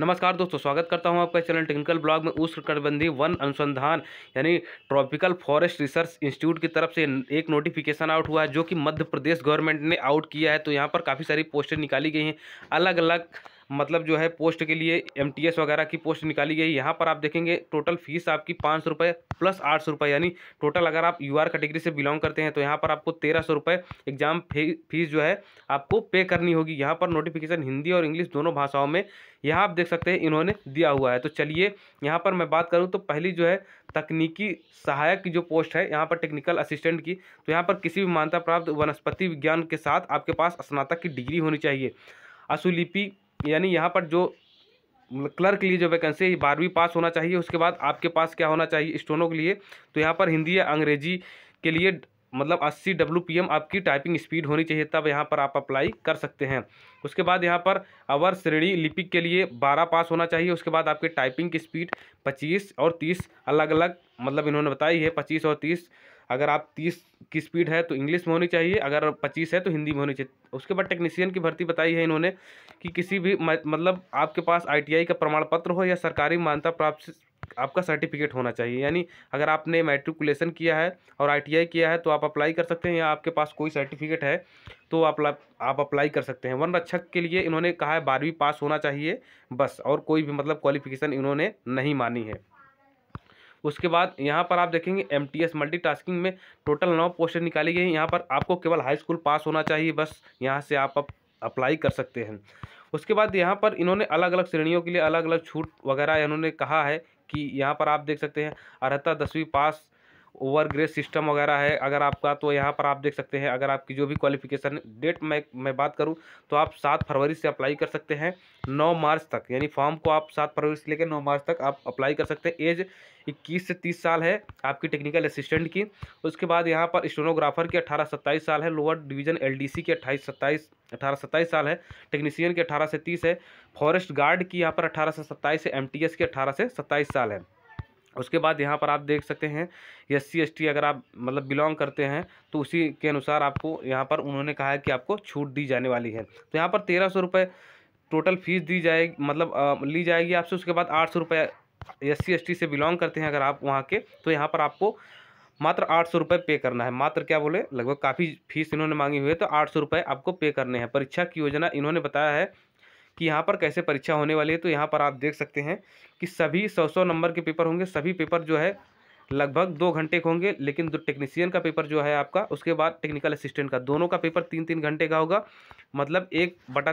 नमस्कार दोस्तों स्वागत करता हूं आपका चैनल टेक्निकल ब्लॉग में कटबंधी वन अनुसंधान यानी ट्रॉपिकल फॉरेस्ट रिसर्च इंस्टीट्यूट की तरफ से एक नोटिफिकेशन आउट हुआ है जो कि मध्य प्रदेश गवर्नमेंट ने आउट किया है तो यहाँ पर काफ़ी सारी पोस्टें निकाली गई हैं अलग अलग मतलब जो है पोस्ट के लिए एम वगैरह की पोस्ट निकाली गई यहाँ पर आप देखेंगे टोटल फीस आपकी पाँच सौ रुपये प्लस आठ सौ रुपये यानी टोटल अगर आप यू आर कैटेगरी से बिलोंग करते हैं तो यहाँ पर आपको तेरह सौ रुपये एग्जाम फीस जो है आपको पे करनी होगी यहाँ पर नोटिफिकेशन हिंदी और इंग्लिश दोनों भाषाओं में यहाँ आप देख सकते हैं इन्होंने दिया हुआ है तो चलिए यहाँ पर मैं बात करूँ तो पहली जो है तकनीकी सहायक की जो पोस्ट है यहाँ पर टेक्निकल असिस्टेंट की तो यहाँ पर किसी भी मान्यता प्राप्त वनस्पति विज्ञान के साथ आपके पास स्नातक की डिग्री होनी चाहिए अशुलिपि यानी यहाँ पर जो क्लर्क के लिए जो वैकेंसी है बारहवीं पास होना चाहिए उसके बाद आपके पास क्या होना चाहिए स्टोनों के लिए तो यहाँ पर हिंदी या अंग्रेजी के लिए मतलब 80 डब्ल्यू आपकी टाइपिंग स्पीड होनी चाहिए तब यहाँ पर आप अप्लाई कर सकते हैं उसके बाद यहाँ पर अवर श्रेणी लिपिक के लिए 12 पास होना चाहिए उसके बाद आपके टाइपिंग की स्पीड 25 और 30 अलग अलग मतलब इन्होंने बताई है 25 और तीस अगर आप तीस की स्पीड है तो इंग्लिश में होनी चाहिए अगर पच्चीस है तो हिंदी में होनी चाहिए उसके बाद टेक्नीशियन की भर्ती बताई है इन्होंने कि किसी भी मतलब आपके पास आई का प्रमाण पत्र हो या सरकारी मान्यता प्राप्त आपका सर्टिफिकेट होना चाहिए यानी अगर आपने मेट्रिकुलेशन किया है और आईटीआई किया है तो आप अप्लाई कर सकते हैं या आपके पास कोई सर्टिफिकेट है तो आप आप अप्लाई कर सकते हैं वन रक्षक के लिए इन्होंने कहा है बारहवीं पास होना चाहिए बस और कोई भी मतलब क्वालिफिकेशन इन्होंने नहीं मानी है उसके बाद यहाँ पर आप देखेंगे एम टी एस मल्टीटास्किंग में टोटल नौ पोस्टें निकाली गई यहाँ पर आपको केवल हाई स्कूल पास होना चाहिए बस यहाँ से आप अप्लाई कर सकते हैं उसके बाद यहाँ पर इन्होंने अलग अलग श्रेणियों के लिए अलग अलग छूट वगैरह इन्होंने कहा है कि यहाँ पर आप देख सकते हैं अर्हता दसवीं पास ओवर ग्रेड सिस्टम वगैरह है अगर आपका तो यहाँ पर आप देख सकते हैं अगर आपकी जो भी क्वालिफिकेशन डेट मैं मैं बात करूँ तो आप सात फरवरी से अप्लाई कर सकते हैं नौ मार्च तक यानी फॉर्म को आप सात फरवरी से लेकर नौ मार्च तक आप अप्लाई कर सकते हैं एज इक्कीस से तीस साल है आपकी टेक्निकल असिस्टेंट की उसके बाद यहाँ पर स्टोनोग्राफर की अठारह सत्ताईस साल है lower division L D C की अट्ठाईस सत्ताईस अठारह सत्ताईस साल है टेक्नीसियन की अठारह से तीस है फॉरेस्ट गार्ड की यहाँ पर अठारह से सत्ताईस है एस की अठारह से सत्ताईस साल है उसके बाद यहाँ पर आप देख सकते हैं एस सी एस टी अगर आप मतलब बिलोंग करते हैं तो उसी के अनुसार आपको यहाँ पर उन्होंने कहा है कि आपको छूट दी जाने वाली है तो यहाँ पर तेरह सौ रुपये टोटल फीस दी जाएगी मतलब आ, ली जाएगी आपसे उसके बाद आठ सौ रुपये एस सी एस टी से बिलोंग करते हैं अगर आप वहाँ के तो यहाँ पर आपको मात्र आठ सौ रुपये पे करना है मात्र क्या बोले लगभग काफ़ी फीस इन्होंने मांगी हुई है तो आठ सौ रुपये आपको पे करने हैं परीक्षा की योजना इन्होंने बताया है कि यहाँ पर कैसे परीक्षा होने वाली है तो यहाँ पर आप देख सकते हैं कि सभी सौ सौ नंबर के पेपर होंगे सभी पेपर जो है लगभग दो घंटे के होंगे लेकिन जो टेक्नीशियन का पेपर जो है आपका उसके बाद टेक्निकल असिस्टेंट का दोनों का पेपर तीन तीन घंटे का होगा मतलब एक बटा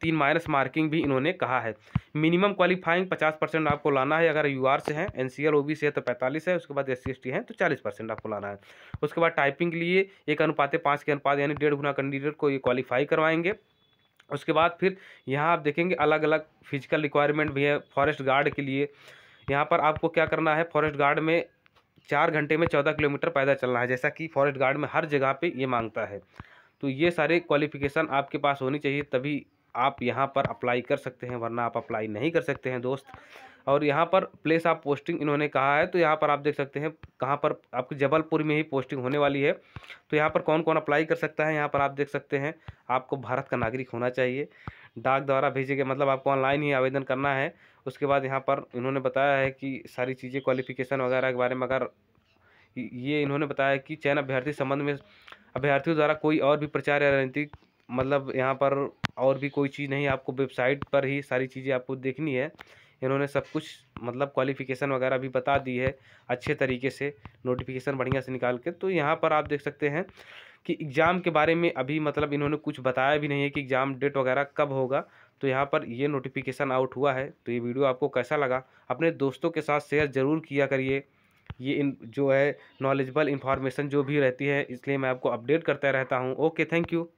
तीन माइनस मार्किंग भी इन्होंने कहा है मिनिमम क्वालिफाइंग पचास परसेंट आपको लाना है अगर यू आर से हैं N C L O B से है तो पैंतालीस है उसके बाद एस सी एस टी है तो चालीस परसेंट आपको लाना है उसके बाद टाइपिंग के लिए एक अनुपात पाँच के अनुपात यानी डेढ़ गुना कैंडिडेट को ये क्वालिफाई करवाएंगे उसके बाद फिर यहाँ आप देखेंगे अलग अलग फिजिकल रिक्वायरमेंट भी है फॉरेस्ट गार्ड के लिए यहाँ पर आपको क्या करना है फॉरेस्ट गार्ड में चार घंटे में चौदह किलोमीटर पैदल चलना है जैसा कि फॉरेस्ट गार्ड में हर जगह पे ये मांगता है तो ये सारे क्वालिफिकेशन आपके पास होनी चाहिए तभी आप यहाँ पर अप्लाई कर सकते हैं वरना आप अप्लाई नहीं कर सकते हैं दोस्त और यहाँ पर प्लेस ऑफ पोस्टिंग इन्होंने कहा है तो यहाँ पर आप देख सकते हैं कहाँ पर आपकी जबलपुर में ही पोस्टिंग होने वाली है तो यहाँ पर कौन कौन अप्लाई कर सकता है यहाँ पर आप देख सकते हैं आपको भारत का नागरिक होना चाहिए डाक द्वारा भेजे गए मतलब आपको ऑनलाइन ही आवेदन करना है उसके बाद यहाँ पर इन्होंने बताया है कि सारी चीज़ें क्वालिफिकेशन वगैरह के बारे में अगर ये इन्होंने बताया कि चयन अभ्यर्थी संबंध में अभ्यर्थियों द्वारा कोई और भी प्रचार या रणनीतिक मतलब यहाँ पर और भी कोई चीज़ नहीं आपको वेबसाइट पर ही सारी चीज़ें आपको देखनी है इन्होंने सब कुछ मतलब क्वालिफ़िकेशन वगैरह भी बता दी है अच्छे तरीके से नोटिफिकेशन बढ़िया से निकाल के तो यहाँ पर आप देख सकते हैं कि एग्ज़ाम के बारे में अभी मतलब इन्होंने कुछ बताया भी नहीं है कि एग्ज़ाम डेट वगैरह कब होगा तो यहाँ पर ये नोटिफिकेशन आउट हुआ है तो ये वीडियो आपको कैसा लगा अपने दोस्तों के साथ शेयर ज़रूर किया करिए ये इन जो है नॉलेजबल इंफॉर्मेशन जो भी रहती है इसलिए मैं आपको अपडेट करता रहता हूँ ओके थैंक यू